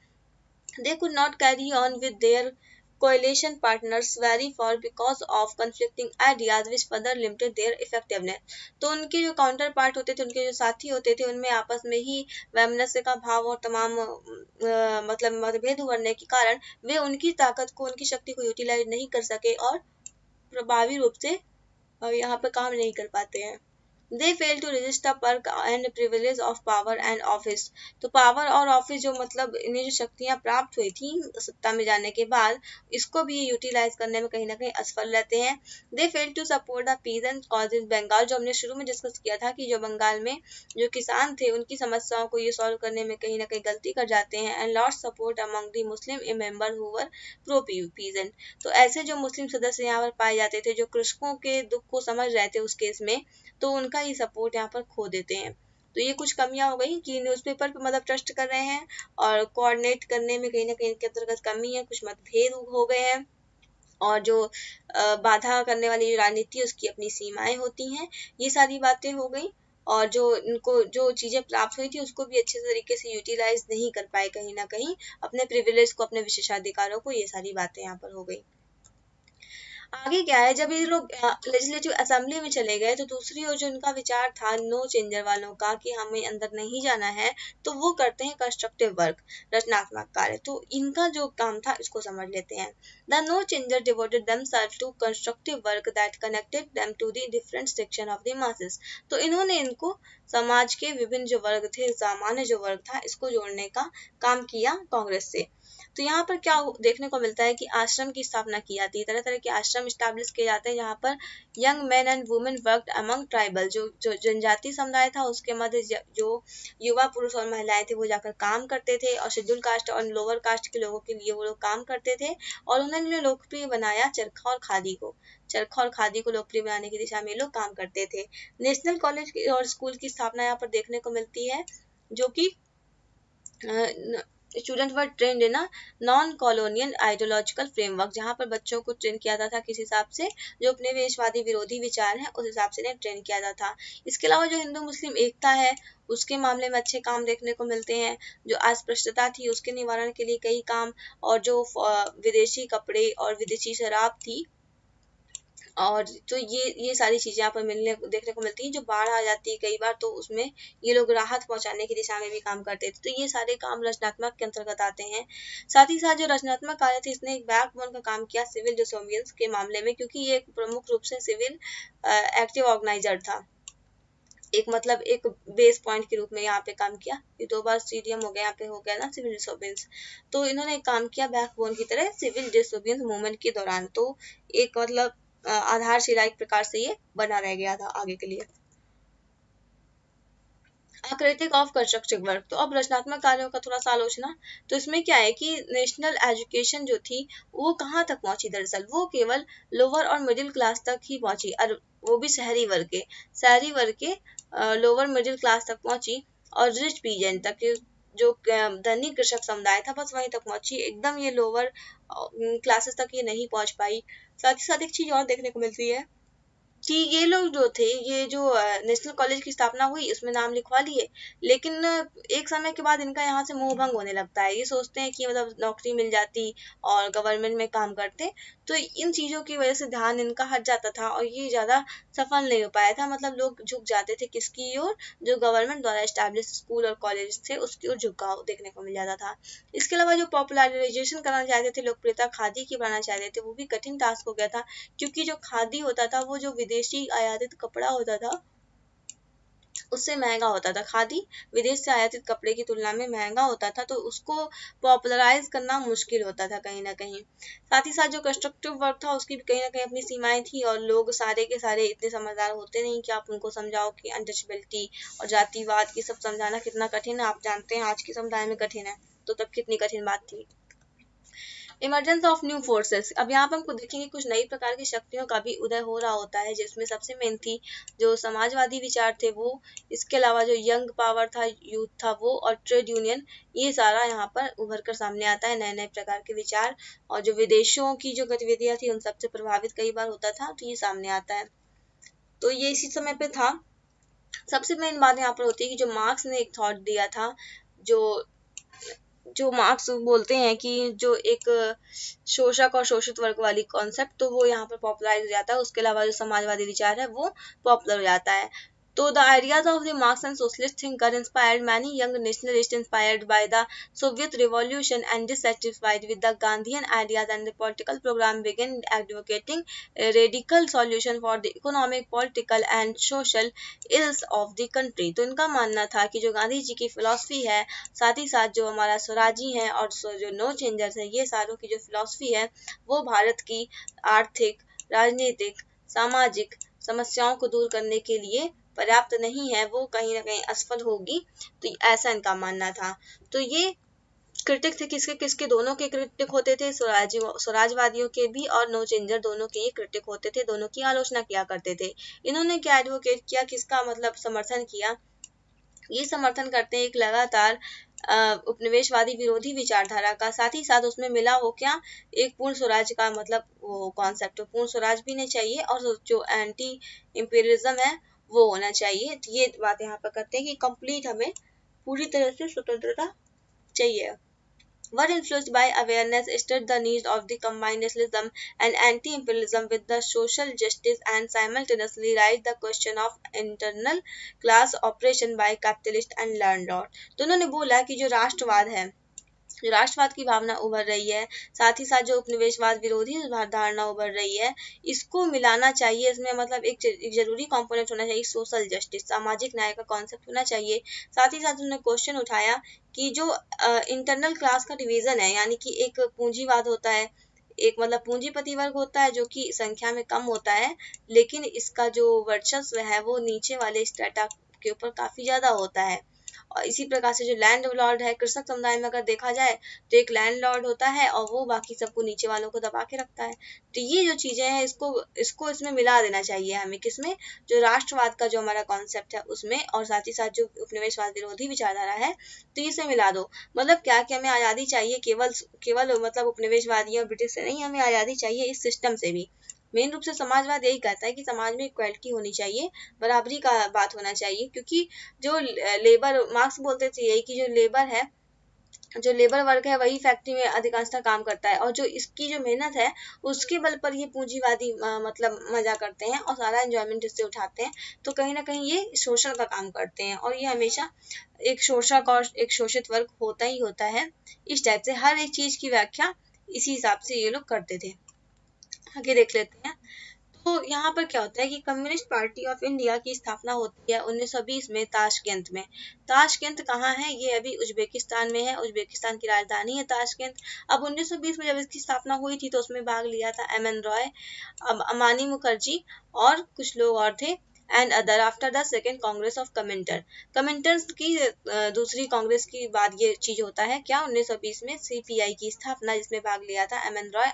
they could not carry on with their coalition partners vary for because of conflicting ideas which further limited their effectiveness तो उनके जो काउंटर पार्ट होते थे उनके जो साथी होते थे उनमें आपस में ही वैमनस्य का भाव और तमाम आ, मतलब मतभेद उभरने के कारण वे उनकी ताकत को उनकी शक्ति को यूटिलाइज नहीं कर सके और प्रभावी रूप से यहाँ पर काम नहीं कर पाते हैं they fail to resist the perk and privilege of power and office तो पावर और ऑफिस जो मतलब इन्हें जो शक्तियां प्राप्त हुई थी सत्ता में जाने के बाद इसको भी यूटिलाइज करने में कहीं ना कहीं असफल रहते हैं they fail to support the peasant cause in Bengal जो हमने शुरू में डिस्कस किया था कि जो बंगाल में जो किसान थे उनकी समस्याओं को ये सॉल्व करने में कहीं ना कहीं गलती कर जाते हैं and lost support among the Muslim member who were pro peasant तो ऐसे जो मुस्लिम सदस्य यहाँ पर पाए जाते थे जो कृषकों के दुख को समझ रहे थे उस केस में तो उनका उनका ही सपोर्ट यहाँ पर खो देते हैं तो ये कुछ कमियां हो गई कि न्यूज़पेपर पे मतलब ट्रस्ट कर रहे हैं और कोऑर्डिनेट करने में कहीं ना कहीं इनके अंतर्गत कमी है कुछ मतभेद हो गए हैं और जो बाधा करने वाली राजनीति है उसकी अपनी सीमाएं होती हैं ये सारी बातें हो गई और जो इनको जो चीज़ें प्राप्त हुई थी उसको भी अच्छे तरीके से यूटिलाइज नहीं कर पाए कहीं ना कहीं अपने प्रिविलेज को अपने विशेषाधिकारों को ये सारी बातें यहाँ पर हो गई आगे क्या है जब ये लोग लेजिस्लेटिव असेंबली में चले गए तो दूसरी ओर जो इनका विचार था नो चेंजर वालों का कि हमें अंदर नहीं जाना है तो वो करते हैं कंस्ट्रक्टिव वर्क रचनात्मक कार्य तो इनका जो काम था इसको समझ लेते हैं the no changer devoted them to constructive work that connected them to the different section of the masses तो इन्होंने इनको समाज के विभिन्न जो वर्ग थे सामान्य जो वर्ग था इसको जोड़ने का काम किया कांग्रेस से तो यहाँ पर क्या देखने को मिलता है कि आश्रम की स्थापना की जाती है तरह तरह के आश्रम स्टैब्लिश किए जाते हैं यहाँ पर young men and women work among tribal जो जो जनजाति समुदाय था उसके मध्य जो युवा पुरुष और महिलाएं थे वो जाकर काम करते थे और शेड्यूल कास्ट और लोअर कास्ट के लोगों के लिए वो लोग काम करते थे और उन्होंने लोकप्रिय बनाया चरखा और खादी को चरखा और खादी को लोकप्रिय बनाने की दिशा में लोग काम करते थे नेशनल कॉलेज और स्कूल की स्थापना यहाँ पर देखने को मिलती है जो कि student were trained in non colonial ideological framework जहाँ पर बच्चों को ट्रेन किया जाता था किस हिसाब से जो अपने वेशवादी विरोधी विचार हैं उस हिसाब से इन्हें ट्रेन किया जाता था इसके अलावा जो हिंदू मुस्लिम एकता है उसके मामले में अच्छे काम देखने को मिलते हैं जो अस्पृश्यता थी उसके निवारण के लिए कई काम और जो विदेशी कपड़े और विदेशी शराब थी और तो ये ये सारी चीज़ें यहाँ पर मिलने देखने को मिलती हैं जो बाढ़ आ जाती है कई बार तो उसमें ये लोग राहत पहुंचाने की दिशा में भी काम करते थे तो ये सारे काम रचनात्मक के अंतर्गत आते हैं साथ ही साथ जो रचनात्मक कार्य थे इसने एक बैकबोन का काम किया सिविल डिसोबियंस के मामले में क्योंकि ये प्रमुख रूप से सिविल एक्टिव ऑर्गेनाइजर था एक मतलब एक बेस पॉइंट के रूप में यहाँ पे काम किया ये दो बार स्टेडियम हो गया यहाँ पे हो गया ना सिविल डिसोबियंस तो इन्होंने काम किया बैकबोन की तरह सिविल डिसोबियंस मूवमेंट के दौरान तो एक मतलब आधारशिला एक प्रकार से ये बना रह गया था आगे के लिए आकृतिक ऑफ कंस्ट्रक्टिव वर्क तो अब रचनात्मक कार्यों का थोड़ा सा आलोचना तो इसमें क्या है कि नेशनल एजुकेशन जो थी वो कहाँ तक पहुंची दरअसल वो केवल लोअर और मिडिल क्लास तक ही पहुंची और वो भी शहरी वर्ग के शहरी वर्ग के लोअर मिडिल क्लास तक पहुंची और रिच पीजन तक जो धनी कृषक समुदाय था बस वहीं तक पहुंची एकदम ये लोअर क्लासेस तक ये नहीं पहुंच पाई साथ ही साथ एक चीज और देखने को मिलती है कि ये लोग जो थे ये जो नेशनल कॉलेज की स्थापना हुई उसमें नाम लिखवा लिए लेकिन एक समय के बाद इनका यहाँ से मुंह भंग होने लगता है ये सोचते हैं कि मतलब नौकरी मिल जाती और गवर्नमेंट में काम करते तो इन चीज़ों की वजह से ध्यान इनका हट जाता था और ये ज़्यादा सफल नहीं हो पाया था मतलब लोग झुक जाते थे किसकी ओर जो गवर्नमेंट द्वारा इस्टेब्लिश स्कूल और कॉलेज थे उसकी ओर झुकाव देखने को मिल जाता था इसके अलावा जो पॉपुलराइजेशन करना चाहते थे लोकप्रियता खादी की बनाना चाहते थे वो भी कठिन टास्क हो गया था क्योंकि जो खादी होता था वो जो विदेशी आयातित कपड़ा होता था उससे महंगा होता था खादी विदेश से आयातित कपड़े की तुलना में महंगा होता था तो उसको पॉपुलराइज करना मुश्किल होता था कहीं ना कहीं साथ ही साथ जो कंस्ट्रक्टिव वर्क था उसकी भी कहीं ना कहीं अपनी सीमाएं थी और लोग सारे के सारे इतने समझदार होते नहीं कि आप उनको समझाओ कि अनटचबिलिटी और जातिवाद ये सब समझाना कितना कठिन है आप जानते हैं आज के समुदाय में कठिन है तो तब कितनी कठिन बात थी इमरजेंस ऑफ न्यू फोर्सेस अब यहाँ पर हमको देखेंगे कुछ नई प्रकार की शक्तियों का भी उदय हो रहा होता है जिसमें सबसे मेन थी जो समाजवादी विचार थे वो इसके अलावा जो यंग पावर था यूथ था वो और ट्रेड यूनियन ये सारा यहाँ पर उभर कर सामने आता है नए नए प्रकार के विचार और जो विदेशों की जो गतिविधियां थी उन सबसे प्रभावित कई बार होता था तो ये सामने आता है तो ये इसी समय पे था सबसे मेन बात यहाँ पर होती है कि जो मार्क्स ने एक थॉट दिया था जो जो मार्क्स बोलते हैं कि जो एक शोषक और शोषित वर्ग वाली कॉन्सेप्ट तो वो यहाँ पर पॉपुलराइज हो जाता है उसके अलावा जो समाजवादी विचार है वो पॉपुलर हो जाता है तो the ideas of the Marx and socialist thinker inspired many young nationalist inspired by the Soviet revolution and dissatisfied with the Gandhian ideas and the political programme begin advocating radical solution for the economic political and social ills of the country तो इनका मानना था कि जो गांधी जी की philosophy है साथ ही साथ जो हमारा स्वराजी है और जो नो चेंजर्स है ये सारों की जो फिलॉसफी है वो भारत की आर्थिक राजनीतिक सामाजिक समस्याओं को दूर करने के लिए पर्याप्त नहीं है वो कहीं ना कहीं असफल होगी तो ऐसा इनका मानना था तो ये क्रिटिक थे किसके किसके दोनों के क्रिटिक होते थे स्वराज स्वराजवादियों के भी और नो चेंजर दोनों के ये क्रिटिक होते थे दोनों की आलोचना किया करते थे इन्होंने क्या एडवोकेट किया किसका मतलब समर्थन किया ये समर्थन करते हैं एक लगातार उपनिवेशवादी विरोधी विचारधारा का साथ ही साथ उसमें मिला हो क्या एक पूर्ण स्वराज का मतलब वो कॉन्सेप्ट पूर्ण स्वराज भी नहीं चाहिए और जो एंटी इम्पेरिज्म है वो होना चाहिए तो ये बात यहाँ पर करते हैं कि कंप्लीट हमें पूरी तरह से स्वतंत्रता चाहिए were influence by awareness state the need of the combining nationalism and anti imperialism with the social justice and simultaneously raise the question of internal class oppression by capitalist and land तो उन्होंने बोला कि जो राष्ट्रवाद है राष्ट्रवाद की भावना उभर रही है साथ ही साथ जो उपनिवेशवाद विरोधी धारणा उभर रही है इसको मिलाना चाहिए इसमें मतलब एक, एक जरूरी कंपोनेंट होना चाहिए सोशल जस्टिस सामाजिक न्याय का कॉन्सेप्ट होना चाहिए साथ ही साथ उन्होंने क्वेश्चन उठाया कि जो इंटरनल क्लास का डिवीजन है यानी कि एक पूंजीवाद होता है एक मतलब पूंजीपति वर्ग होता है जो कि संख्या में कम होता है लेकिन इसका जो वर्चस्व है वो नीचे वाले स्टेटा के ऊपर काफी ज्यादा होता है और इसी प्रकार से जो लैंड लॉर्ड है कृषक समुदाय में अगर देखा जाए तो एक लैंड लॉर्ड होता है और वो बाकी सबको नीचे वालों को दबा के रखता है तो ये जो चीजें हैं इसको इसको इसमें मिला देना चाहिए हमें किसमें जो राष्ट्रवाद का जो हमारा कॉन्सेप्ट है उसमें और साथ ही साथ जो उपनिवेशवाद विरोधी विचारधारा है तो इसे मिला दो मतलब क्या कि हमें आजादी चाहिए केवल केवल मतलब उपनिवेशवादी और ब्रिटिश से नहीं हमें आजादी चाहिए इस सिस्टम से भी मेन रूप से समाजवाद यही कहता है कि समाज में इक्वालिटी होनी चाहिए बराबरी का बात होना चाहिए क्योंकि जो लेबर मार्क्स बोलते थे यही कि जो लेबर है जो लेबर वर्क है वही फैक्ट्री में अधिकांशतः काम करता है और जो इसकी जो मेहनत है उसके बल पर ये पूंजीवादी मतलब मजा करते हैं और सारा एंजॉयमेंट इससे उठाते हैं तो कहीं ना कहीं ये शोषण का काम करते हैं और ये हमेशा एक शोषक और एक शोषित वर्ग होता ही होता है इस टाइप से हर एक चीज की व्याख्या इसी हिसाब से ये लोग करते थे आगे देख लेते हैं तो यहाँ पर क्या होता है कि कम्युनिस्ट पार्टी ऑफ इंडिया की स्थापना होती है उन्नीस सौ बीस में ताशकंद में ताशकंद कहाँ है ये अभी उज्बेकिस्तान में है उज्बेकिस्तान की राजधानी है ताशकंद अब उन्नीस सौ बीस में जब इसकी स्थापना हुई थी तो उसमें भाग लिया था एम एन रॉय अब अमानी मुखर्जी और कुछ लोग और थे and other after the second congress of Comintern Comintern's की दूसरी कांग्रेस की बात ये चीज होता है क्या 1920 में सीपीआई की स्थापना जिसमें भाग लिया था M N Roy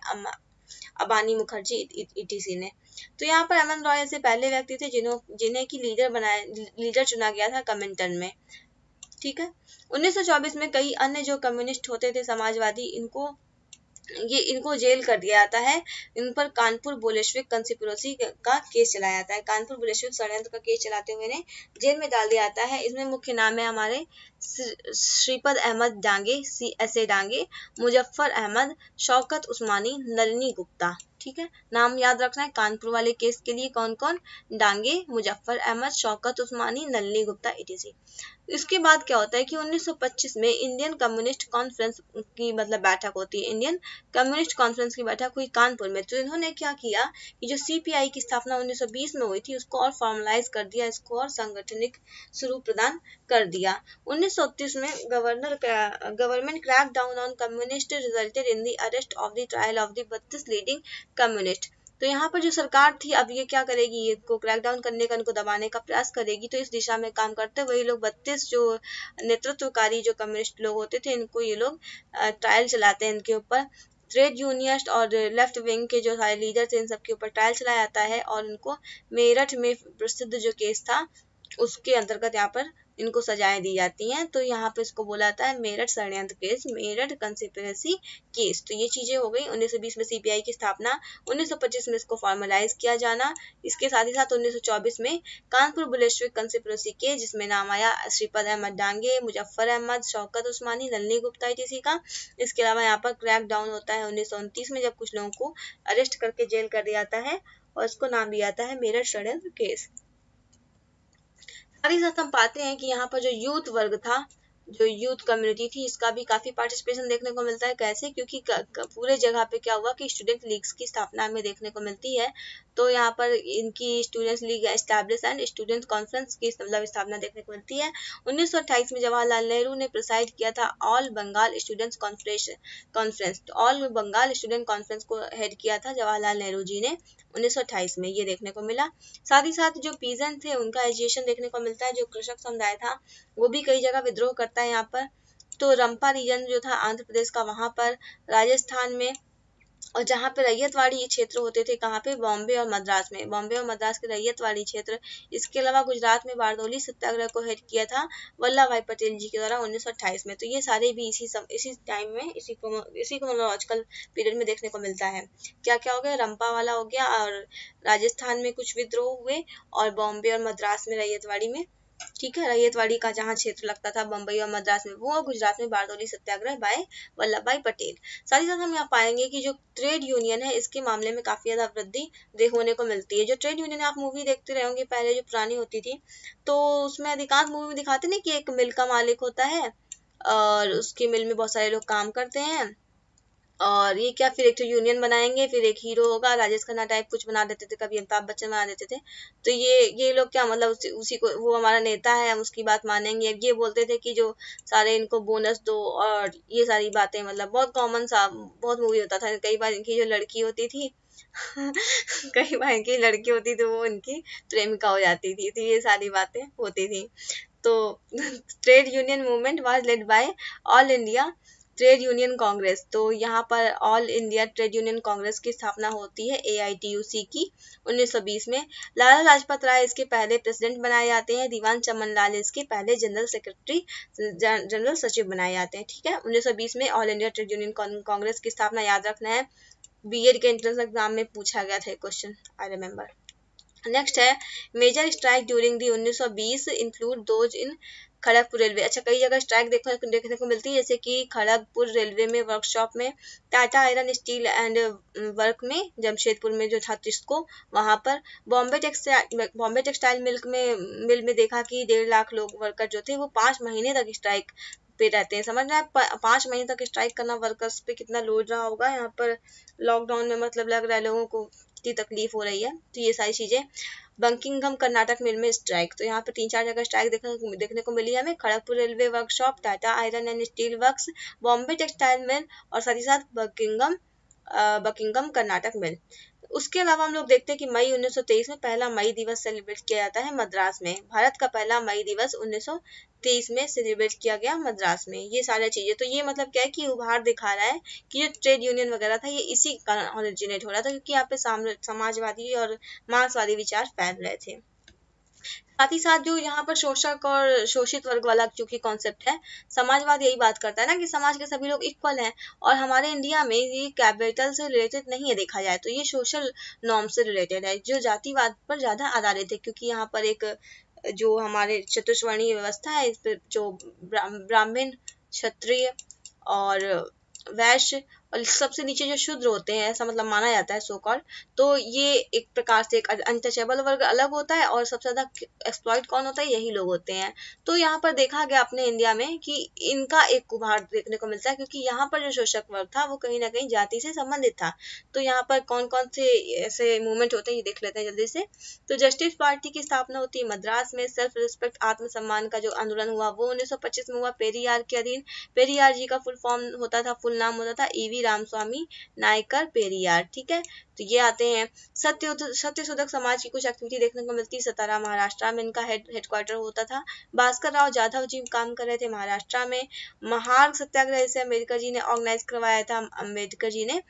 Abani Mukherjee ETC ने तो यहाँ पर अमन रॉय ऐसे पहले व्यक्ति थे जिन्हों जिन्हें की लीडर बनाया लीडर चुना गया था कमिंटन में ठीक है 1924 में कई अन्य जो कम्युनिस्ट होते थे समाजवादी इनको ये इनको जेल कर दिया जाता है इन पर कानपुर बोलेश्विक कंसिपरोसी का केस चलाया जाता है कानपुर बोलेश्विक षडयंत्र का केस चलाते हुए इन्हें जेल में डाल दिया जाता है इसमें मुख्य नाम है हमारे Shripad Ahmed Dange C S A Dange Muzaffar Ahmed Shaukat Usmani Nalini Gupta ठीक है नाम याद रखना है कानपुर वाले केस के लिए कौन कौन डांगे मुजफ्फर अहमद शौकत उस्मानी नलनी गुप्ता इटीसी इसके बाद क्या होता है कि 1925 में इंडियन कम्युनिस्ट कॉन्फ्रेंस की मतलब बैठक होती है इंडियन कम्युनिस्ट कॉन्फ्रेंस की बैठक हुई कानपुर में तो इन्होंने क्या किया कि जो सीपीआई की स्थापना 1920 में हुई थी उसको और फॉर्मलाइज कर दिया इसको और सांगठनिक स्वरूप प्रदान कर दिया उन्नीस में governor government crack down on communist resulted in the arrest of the trial of दत्तीस बत्तीस लीडिंग कम्युनिस्ट तो यहाँ पर जो सरकार थी अब ये क्या करेगी ये को क्रैकडाउन करने का इनको दबाने का प्रयास करेगी तो इस दिशा में काम करते हुए लोग बत्तीस जो नेतृत्वकारी जो कम्युनिस्ट लोग होते थे इनको ये लोग ट्रायल चलाते हैं इनके ऊपर ट्रेड यूनियस्ट और लेफ्ट विंग के जो सारे लीडर थे इन सबके ऊपर ट्रायल चलाया जाता है और उनको मेरठ में प्रसिद्ध जो केस था उसके अंतर्गत यहाँ पर इनको सजाएं दी जाती हैं तो यहाँ पे इसको बोला जाता है मेरठ षडयंत्र केस मेरठ कंसिपरेसी केस तो ये चीज़ें हो गई 1920 में सीबीआई की स्थापना 1925 में इसको फॉर्मलाइज किया जाना इसके साथ ही साथ 1924 में कानपुर बुलेश्वर कंसिपरेसी केस जिसमें नाम आया श्रीपद अहमद डांगे मुजफ्फर अहमद शौकत उस्मानी ललनी गुप्ता इसी का इसके अलावा यहाँ पर क्रैक डाउन होता है उन्नीस में जब कुछ लोगों को अरेस्ट करके जेल कर दिया जाता है और इसको नाम दिया जाता है मेरठ षडयंत्र केस साथ ही साथ हम पाते हैं कि यहाँ पर जो यूथ वर्ग था जो यूथ कम्युनिटी थी इसका भी काफ़ी पार्टिसिपेशन देखने को मिलता है कैसे क्योंकि पूरे जगह पे क्या हुआ कि स्टूडेंट लीग्स की स्थापना हमें देखने को मिलती है तो यहाँ पर इनकी student league establish and student conference की मतलब स्थापना देखने को मिलती है उन्नीस में जवाहरलाल नेहरू ने प्रिसाइड किया था all Bengal students conference all Bengal student conference को हेड किया था जवाहरलाल नेहरू जी ने उन्नीस में ये देखने को मिला साथ ही साथ जो पीजन थे उनका एजुकेशन देखने को मिलता है जो कृषक समुदाय था वो भी कई जगह विद्रोह करते करता है यहाँ पर तो रंपा रीजन जो था आंध्र प्रदेश का वहां पर राजस्थान में और जहाँ पे रैयतवाड़ी ये क्षेत्र होते थे कहाँ पे बॉम्बे और मद्रास में बॉम्बे और मद्रास के रैयतवाड़ी क्षेत्र इसके अलावा गुजरात में बारदौली सत्याग्रह को हेड किया था वल्लभ भाई पटेल जी के द्वारा 1928 में तो ये सारे भी इसी सम, इसी टाइम में इसी को इसी क्रोनोलॉजिकल पीरियड में देखने को मिलता है क्या क्या हो गया रंपा वाला हो गया और राजस्थान में कुछ विद्रोह हुए और बॉम्बे और मद्रास में रैयतवाड़ी में ठीक है रैयतवाड़ी का जहां क्षेत्र लगता था बम्बई और मद्रास में वो और गुजरात में बारदोली सत्याग्रह बाय वल्लभ भाई पटेल साथ ही साथ हम यहाँ पाएंगे कि जो ट्रेड यूनियन है इसके मामले में काफी ज्यादा वृद्धि होने को मिलती है जो ट्रेड यूनियन आप मूवी देखते रहे होंगे पहले जो पुरानी होती थी तो उसमें अधिकांश मूवी में दिखाते ना कि एक मिल का मालिक होता है और उसकी मिल में बहुत सारे लोग काम करते हैं और ये क्या फिर एक तो यूनियन बनाएंगे फिर एक हीरो होगा राजेश खन्ना टाइप कुछ बना देते थे कभी अमिताभ बच्चन बना देते थे तो ये ये लोग क्या मतलब उसी, उसी को वो हमारा नेता है हम उसकी बात मानेंगे अब ये बोलते थे कि जो सारे इनको बोनस दो और ये सारी बातें मतलब बहुत कॉमन सा बहुत मूवी होता था कई बार इनकी जो लड़की होती थी कई बार इनकी लड़की होती थी तो वो इनकी प्रेमिका हो जाती थी तो ये सारी बातें होती थी तो trade union movement was led by all India trade union congress तो यहाँ पर all India trade union congress की स्थापना होती है एआईटीयूसी की 1920 में लाला लाजपत राय इसके पहले प्रेसिडेंट बनाए जाते हैं दीवान चमन लाल इसके पहले जनरल सेक्रेटरी जनरल सचिव बनाए जाते हैं ठीक है 1920 में all India trade union congress की स्थापना याद रखना है बी के एंट्रेंस एग्जाम में पूछा गया था क्वेश्चन आई रिमेम्बर नेक्स्ट है major strike during the 1920 include those in Kharagpur railway अच्छा कई जगह स्ट्राइक देखने देखने को मिलती है जैसे कि खड़गपुर रेलवे में वर्कशॉप में Tata iron steel and work में जमशेदपुर में जो था जिसको वहाँ पर Bombay textile Bombay textile mills में मिल में देखा कि डेढ़ लाख लोग वर्कर जो थे वो पाँच महीने तक स्ट्राइक पे रहते हैं समझ रहे हैं पाँच महीने तक स्ट्राइक करना वर्कर्स पे कितना लोड रहा होगा यहाँ पर लॉकडाउन में मतलब लग रहा है लोगों को कितनी तकलीफ हो रही है तो ये सारी चीज़ें बंकिंगम कर्नाटक मिल में स्ट्राइक तो यहाँ पर तीन चार जगह स्ट्राइक देखने देखने को मिली है हमें Kharagpur railway workshop Tata iron and steel works Bombay textile mill और साथ ही साथ बकिंगम बकिंगम कर्नाटक मिल उसके अलावा हम लोग देखते हैं कि मई 1923 में पहला मई दिवस सेलिब्रेट किया जाता है मद्रास में भारत का पहला मई दिवस 1923 में सेलिब्रेट किया गया मद्रास में ये सारी चीजें तो ये मतलब क्या है कि उभार दिखा रहा है कि जो ट्रेड यूनियन वगैरह था ये इसी कारण ऑरिजिनेट हो रहा था क्योंकि यहाँ पे समाजवादी और मार्क्सवादी विचार फैल रहे थे साथ ही साथ जो यहाँ पर शोषक और शोषित वर्ग वाला चूंकि कॉन्सेप्ट है समाजवाद यही बात करता है ना कि समाज के सभी लोग इक्वल हैं और हमारे इंडिया में ये कैपिटल से रिलेटेड नहीं है देखा जाए तो ये सोशल नॉर्म से रिलेटेड है जो जातिवाद पर ज्यादा आधारित है क्योंकि यहाँ पर एक जो हमारे चतुर्वर्णीय व्यवस्था है इस पर जो ब्राह्मण क्षत्रिय और वैश्य और सबसे नीचे जो शूद्र होते हैं ऐसा मतलब माना जाता है सो कॉल तो ये एक प्रकार से एक अनटचेबल वर्ग अलग होता है और सबसे ज़्यादा एक्सप्लॉयड कौन होता है यही लोग होते हैं तो यहाँ पर देखा गया अपने इंडिया में कि इनका एक कुभार देखने को मिलता है क्योंकि यहाँ पर जो शोषक वर्ग था वो कहीं ना कहीं जाति से संबंधित था तो यहाँ पर कौन कौन से ऐसे मूवमेंट होते हैं ये देख लेते हैं जल्दी से तो जस्टिस पार्टी की स्थापना होती है मद्रास में सेल्फ रिस्पेक्ट आत्मसम्मान का जो आंदोलन हुआ वो पच्चीस में हुआ पेरियार के अधीन पेरियार जी का फुल फॉर्म होता था फुल नाम होता था ईवी e रामस्वामी नायकर पेरियार ठीक है तो ये आते हैं सत्य सत्यशोधक समाज की कुछ एक्टिविटी देखने को मिलती है सतारा महाराष्ट्र में इनका हेड हेडक्वार्टर होता था भास्कर राव जाधव जी काम कर रहे थे महाराष्ट्र में महार्ग सत्याग्रह से अम्बेडकर जी ने ऑर्गेनाइज करवाया था अम्बेडकर जी ने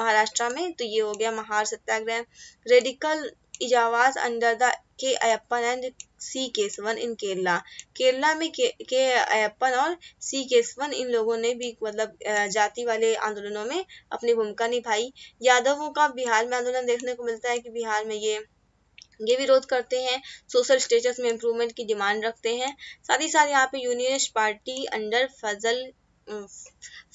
महाराष्ट्र में तो ये हो गया Mahar satyagraha radical Ezhavas under the K Ayyappan and C Kesavan in Kerala Kerala में के, eh, अयपन और सी केसवन इन लोगों ने भी मतलब eh, जाति वाले आंदोलनों में अपनी भूमिका निभाई यादवों का बिहार में आंदोलन देखने को मिलता है कि बिहार में ये ये विरोध करते हैं सोशल स्टेटस में इम्प्रूवमेंट की डिमांड रखते हैं साथ ही साथ यहाँ पे unionist party under Fazl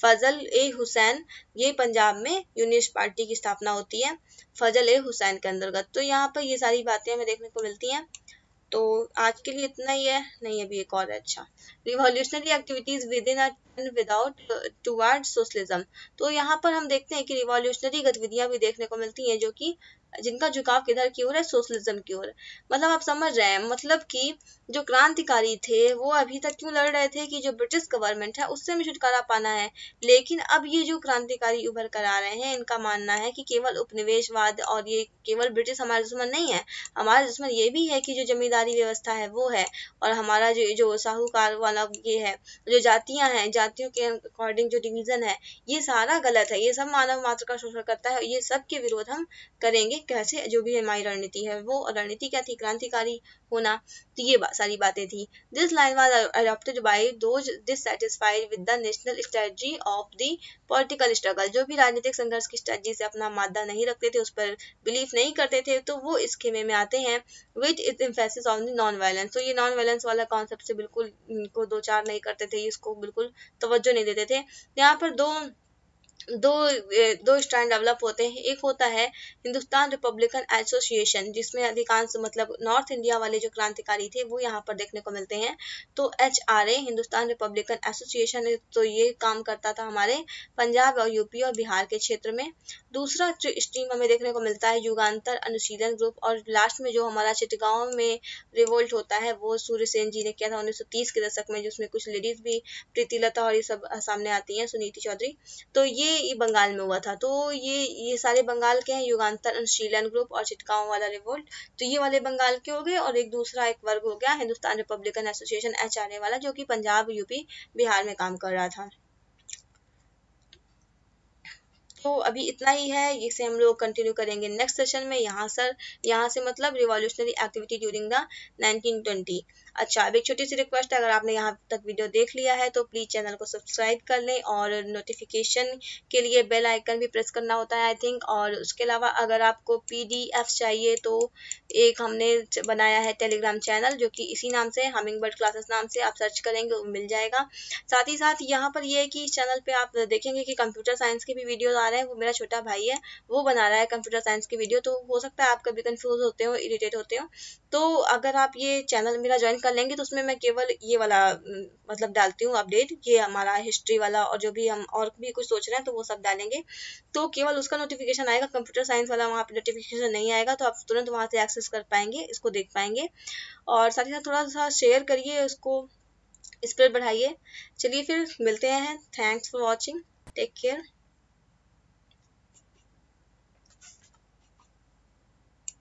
Fazl e Husain ये पंजाब में यूनियनिस्ट पार्टी की स्थापना होती है फजल ए हुसैन के अंतर्गत तो यहाँ पर ये सारी बातें हमें देखने को मिलती हैं तो आज के लिए इतना ही है नहीं अभी एक और अच्छा revolutionary activities with in without toward socialism तो यहाँ पर हम देखते हैं कि रिवॉल्यूशनरी गतिविधियां भी देखने को मिलती हैं जो कि जिनका झुकाव किधर की ओर है सोशलिज्म की ओर मतलब आप समझ रहे हैं मतलब कि जो क्रांतिकारी थे वो अभी तक क्यों लड़ रहे थे कि जो ब्रिटिश गवर्नमेंट है उससे हमें छुटकारा पाना है लेकिन अब ये जो क्रांतिकारी उभर कर आ रहे हैं इनका मानना है कि केवल उपनिवेशवाद और ये केवल ब्रिटिश हमारे दुश्मन नहीं है हमारा दुश्मन ये भी है कि जो जमींदारी व्यवस्था है वो है और हमारा जो जो साहूकार वाला ये है जो जातियां हैं जातियों के अकॉर्डिंग जो डिवीजन है ये सारा गलत है ये सब मानव मात्र का शोषण करता है ये सब के विरोध हम करेंगे कैसे जो भी हमारी रणनीति है वो रणनीति क्या थी क्रांतिकारी होना तो ये बा, सारी बातें थी this line was adopted by those dissatisfied with the national strategy of the political struggle जो भी राजनीतिक संघर्ष की स्ट्रेटजी से अपना मादा नहीं रखते थे उस पर बिलीव नहीं करते थे तो वो इस खेमे में आते हैं which is emphasis on the non violence तो ये नॉन वायलेंस वाला कॉन्सेप्ट से बिल्कुल इनको दो चार नहीं करते थे इसको बिल्कुल तवज्जो नहीं देते थे यहाँ पर दो दो दो स्टैंड डेवलप होते हैं एक होता है हिंदुस्तान रिपब्लिकन एसोसिएशन जिसमें अधिकांश मतलब नॉर्थ इंडिया वाले जो क्रांतिकारी थे वो यहाँ पर देखने को मिलते हैं तो H R A Hindustan Republican Association तो ये काम करता था हमारे पंजाब और यूपी और बिहार के क्षेत्र में दूसरा जो स्ट्रीम हमें देखने को मिलता है युगान्तर अनुशीलन ग्रुप और लास्ट में जो हमारा चिटगांव में रिवोल्ट होता है वो सूर्य सेन जी ने किया था तीस के दशक में जिसमें कुछ लेडीज भी प्रीतिलता और ये सब सामने आती हैं सुनीति चौधरी तो ये ये बंगाल में हुआ था तो ये ये सारे बंगाल के हैं युगान्तर अनुशीलन ग्रुप और चिटकाओं वाला रिवोल्ट तो ये वाले बंगाल के हो गए और एक दूसरा एक वर्ग हो गया हिंदुस्तान रिपब्लिकन एसोसिएशन एच वाला जो कि पंजाब यूपी बिहार में काम कर रहा था तो अभी इतना ही है इसे हम लोग कंटिन्यू करेंगे नेक्स्ट सेशन में यहाँ सर यहाँ से मतलब रिवॉल्यूशनरी एक्टिविटी ड्यूरिंग द 1920 अच्छा अब एक छोटी सी रिक्वेस्ट है अगर आपने यहाँ तक वीडियो देख लिया है तो प्लीज़ चैनल को सब्सक्राइब कर लें और नोटिफिकेशन के लिए बेल आइकन भी प्रेस करना होता है आई थिंक और उसके अलावा अगर आपको पी चाहिए तो एक हमने बनाया है टेलीग्राम चैनल जो कि इसी नाम से हमिंग बर्ड क्लासेस नाम से आप सर्च करेंगे वो मिल जाएगा साथ ही साथ यहाँ पर यह है कि इस चैनल पर आप देखेंगे कि कंप्यूटर साइंस के भी वीडियोज़ आ रहे हैं वो मेरा छोटा भाई है वो बना रहा है कंप्यूटर साइंस की वीडियो तो हो सकता है आप कभी कन्फ्यूज़ होते हो इरीटेट होते हो तो अगर आप ये चैनल मेरा ज्वाइन कर लेंगे तो उसमें मैं केवल ये वाला मतलब डालती हूँ अपडेट ये हमारा हिस्ट्री वाला और जो भी हम और भी कुछ सोच रहे हैं तो वो सब डालेंगे तो केवल उसका नोटिफिकेशन आएगा कंप्यूटर साइंस वाला वहाँ पर नोटिफिकेशन नहीं आएगा तो आप तुरंत वहाँ से एक्सेस कर पाएंगे इसको देख पाएंगे और साथ ही साथ थोड़ा सा शेयर करिए उसको स्प्रेड बढ़ाइए चलिए फिर मिलते हैं thanks for watching take care